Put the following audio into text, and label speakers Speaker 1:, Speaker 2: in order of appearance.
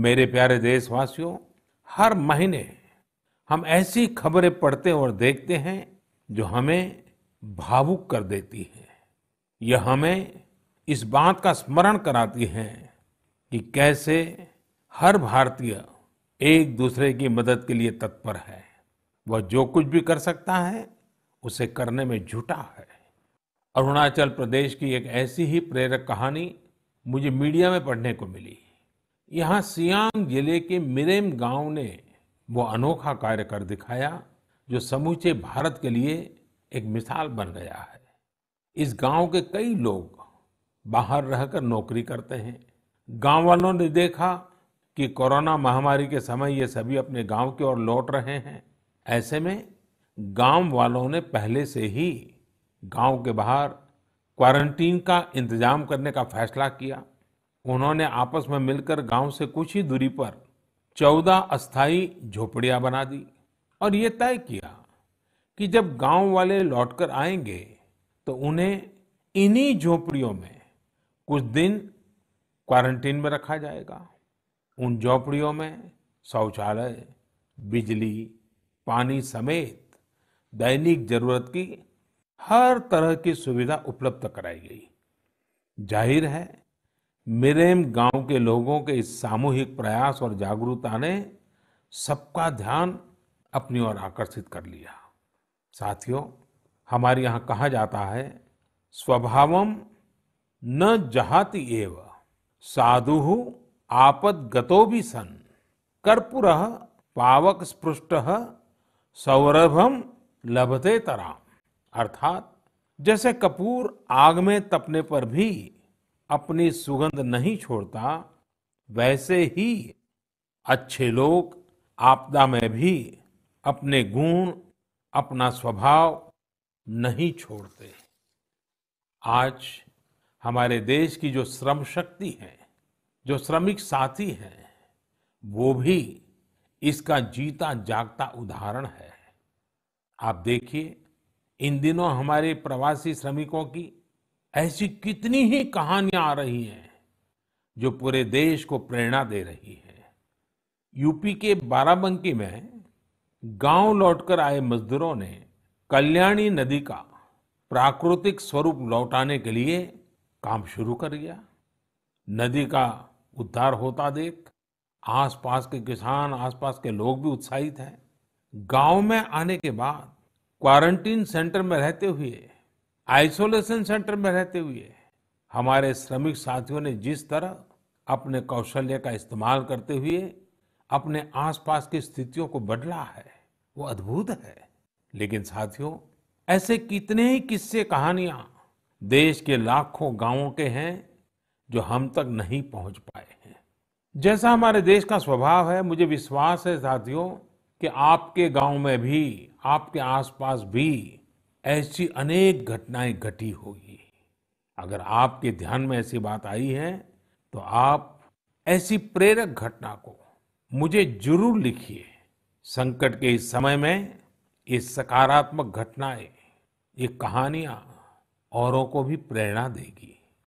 Speaker 1: मेरे प्यारे देशवासियों हर महीने हम ऐसी खबरें पढ़ते और देखते हैं जो हमें भावुक कर देती है यह हमें इस बात का स्मरण कराती है कि कैसे हर भारतीय एक दूसरे की मदद के लिए तत्पर है वह जो कुछ भी कर सकता है उसे करने में जुटा है अरुणाचल प्रदेश की एक ऐसी ही प्रेरक कहानी मुझे मीडिया में पढ़ने को मिली यहाँ सियांग जिले के मिरेम गांव ने वो अनोखा कार्य कर दिखाया जो समूचे भारत के लिए एक मिसाल बन गया है इस गांव के कई लोग बाहर रहकर नौकरी करते हैं गांव वालों ने देखा कि कोरोना महामारी के समय ये सभी अपने गांव की ओर लौट रहे हैं ऐसे में गांव वालों ने पहले से ही गांव के बाहर क्वारंटीन का इंतजाम करने का फैसला किया उन्होंने आपस में मिलकर गांव से कुछ ही दूरी पर चौदह अस्थाई झोपड़ियां बना दी और ये तय किया कि जब गांव वाले लौटकर आएंगे तो उन्हें इन्हीं झोपड़ियों में कुछ दिन क्वारंटीन में रखा जाएगा उन झोपड़ियों में शौचालय बिजली पानी समेत दैनिक जरूरत की हर तरह की सुविधा उपलब्ध कराई गई जाहिर है मिरेम गांव के लोगों के इस सामूहिक प्रयास और जागरूकता ने सबका ध्यान अपनी ओर आकर्षित कर लिया साथियों हमारे यहाँ कहा जाता है स्वभावम न जहाति एव साधु आपद गतो भी सन कर्पूर पावक स्पृष्ट सौरभम लभते तराम अर्थात जैसे कपूर आग में तपने पर भी अपनी सुगंध नहीं छोड़ता वैसे ही अच्छे लोग आपदा में भी अपने गुण अपना स्वभाव नहीं छोड़ते आज हमारे देश की जो श्रम शक्ति है जो श्रमिक साथी हैं वो भी इसका जीता जागता उदाहरण है आप देखिए इन दिनों हमारे प्रवासी श्रमिकों की ऐसी कितनी ही कहानियां आ रही हैं जो पूरे देश को प्रेरणा दे रही है यूपी के बाराबंकी में गांव लौटकर आए मजदूरों ने कल्याणी नदी का प्राकृतिक स्वरूप लौटाने के लिए काम शुरू कर दिया नदी का उद्धार होता देख आसपास के किसान आसपास के लोग भी उत्साहित हैं गांव में आने के बाद क्वारंटीन सेंटर में रहते हुए आइसोलेशन सेंटर में रहते हुए हमारे श्रमिक साथियों ने जिस तरह अपने कौशल्य का इस्तेमाल करते हुए अपने आसपास की स्थितियों को बदला है वो अद्भुत है लेकिन साथियों ऐसे कितने ही किस्से कहानियां देश के लाखों गांवों के हैं जो हम तक नहीं पहुंच पाए हैं जैसा हमारे देश का स्वभाव है मुझे विश्वास है साथियों कि आपके गांव में भी आपके आसपास भी ऐसी अनेक घटनाएं घटी होगी अगर आपके ध्यान में ऐसी बात आई है तो आप ऐसी प्रेरक घटना को मुझे जरूर लिखिए संकट के इस समय में ये सकारात्मक घटनाएं ये कहानियां औरों को भी प्रेरणा देगी